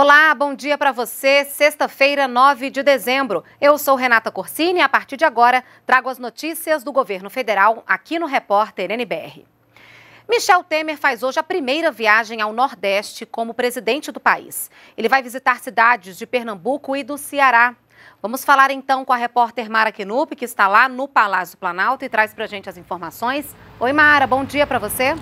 Olá, bom dia para você. Sexta-feira, 9 de dezembro. Eu sou Renata Corsini e a partir de agora trago as notícias do governo federal aqui no Repórter NBR. Michel Temer faz hoje a primeira viagem ao Nordeste como presidente do país. Ele vai visitar cidades de Pernambuco e do Ceará. Vamos falar então com a repórter Mara Knupp, que está lá no Palácio Planalto e traz para gente as informações. Oi, Mara, bom dia para você.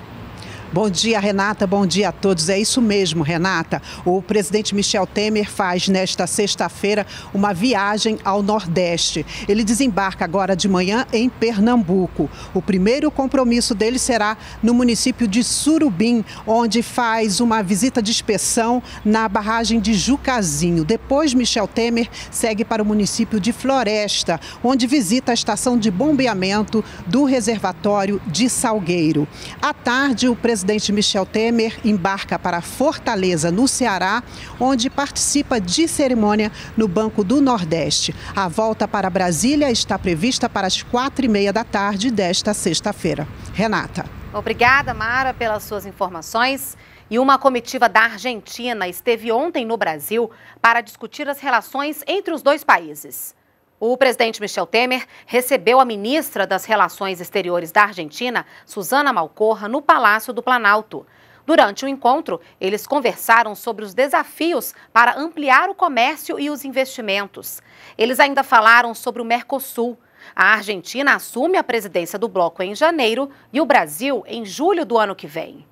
Bom dia, Renata. Bom dia a todos. É isso mesmo, Renata. O presidente Michel Temer faz nesta sexta-feira uma viagem ao Nordeste. Ele desembarca agora de manhã em Pernambuco. O primeiro compromisso dele será no município de Surubim, onde faz uma visita de inspeção na barragem de Jucazinho. Depois, Michel Temer segue para o município de Floresta, onde visita a estação de bombeamento do reservatório de Salgueiro. À tarde, o presidente presidente Michel Temer embarca para Fortaleza, no Ceará, onde participa de cerimônia no Banco do Nordeste. A volta para Brasília está prevista para as quatro e meia da tarde desta sexta-feira. Renata. Obrigada, Mara, pelas suas informações. E uma comitiva da Argentina esteve ontem no Brasil para discutir as relações entre os dois países. O presidente Michel Temer recebeu a ministra das Relações Exteriores da Argentina, Susana Malcorra, no Palácio do Planalto. Durante o encontro, eles conversaram sobre os desafios para ampliar o comércio e os investimentos. Eles ainda falaram sobre o Mercosul. A Argentina assume a presidência do bloco em janeiro e o Brasil em julho do ano que vem.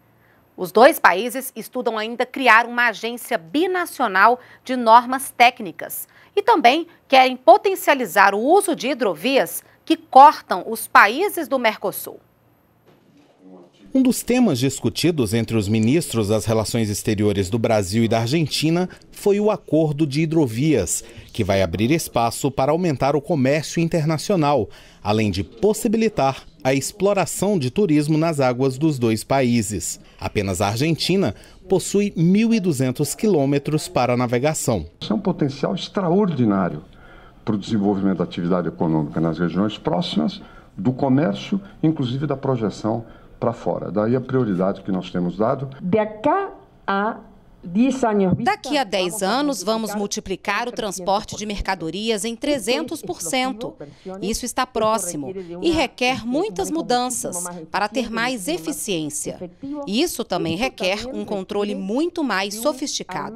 Os dois países estudam ainda criar uma agência binacional de normas técnicas e também querem potencializar o uso de hidrovias que cortam os países do Mercosul. Um dos temas discutidos entre os ministros das Relações Exteriores do Brasil e da Argentina foi o acordo de hidrovias, que vai abrir espaço para aumentar o comércio internacional, além de possibilitar a exploração de turismo nas águas dos dois países. Apenas a Argentina possui 1.200 quilômetros para navegação. Isso é um potencial extraordinário para o desenvolvimento da atividade econômica nas regiões próximas, do comércio, inclusive da projeção para fora. Daí a prioridade que nós temos dado. De cá a Daqui a 10 anos, vamos multiplicar o transporte de mercadorias em 300%. Isso está próximo e requer muitas mudanças para ter mais eficiência. Isso também requer um controle muito mais sofisticado.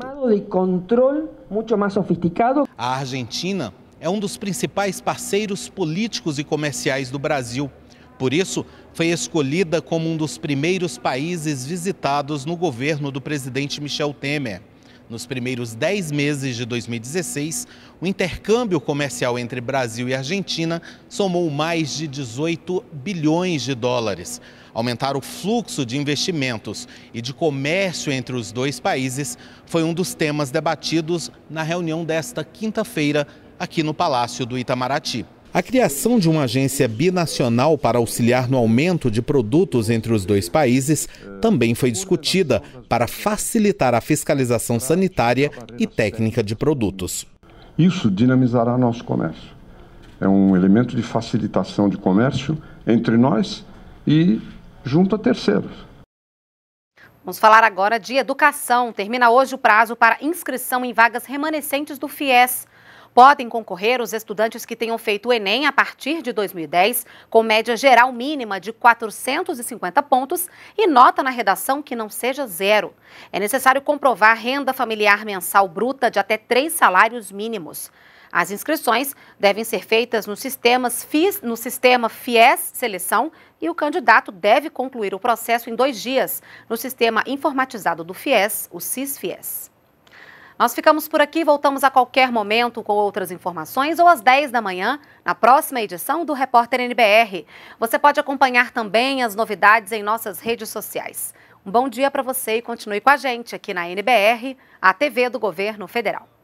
A Argentina é um dos principais parceiros políticos e comerciais do Brasil. Por isso, foi escolhida como um dos primeiros países visitados no governo do presidente Michel Temer. Nos primeiros 10 meses de 2016, o intercâmbio comercial entre Brasil e Argentina somou mais de 18 bilhões de dólares. Aumentar o fluxo de investimentos e de comércio entre os dois países foi um dos temas debatidos na reunião desta quinta-feira aqui no Palácio do Itamaraty. A criação de uma agência binacional para auxiliar no aumento de produtos entre os dois países também foi discutida para facilitar a fiscalização sanitária e técnica de produtos. Isso dinamizará nosso comércio. É um elemento de facilitação de comércio entre nós e junto a terceiros. Vamos falar agora de educação. Termina hoje o prazo para inscrição em vagas remanescentes do FIES. Podem concorrer os estudantes que tenham feito o Enem a partir de 2010, com média geral mínima de 450 pontos e nota na redação que não seja zero. É necessário comprovar renda familiar mensal bruta de até três salários mínimos. As inscrições devem ser feitas no, FIS, no sistema FIES Seleção e o candidato deve concluir o processo em dois dias no sistema informatizado do FIES, o sis fies nós ficamos por aqui, voltamos a qualquer momento com outras informações ou às 10 da manhã, na próxima edição do Repórter NBR. Você pode acompanhar também as novidades em nossas redes sociais. Um bom dia para você e continue com a gente aqui na NBR, a TV do Governo Federal.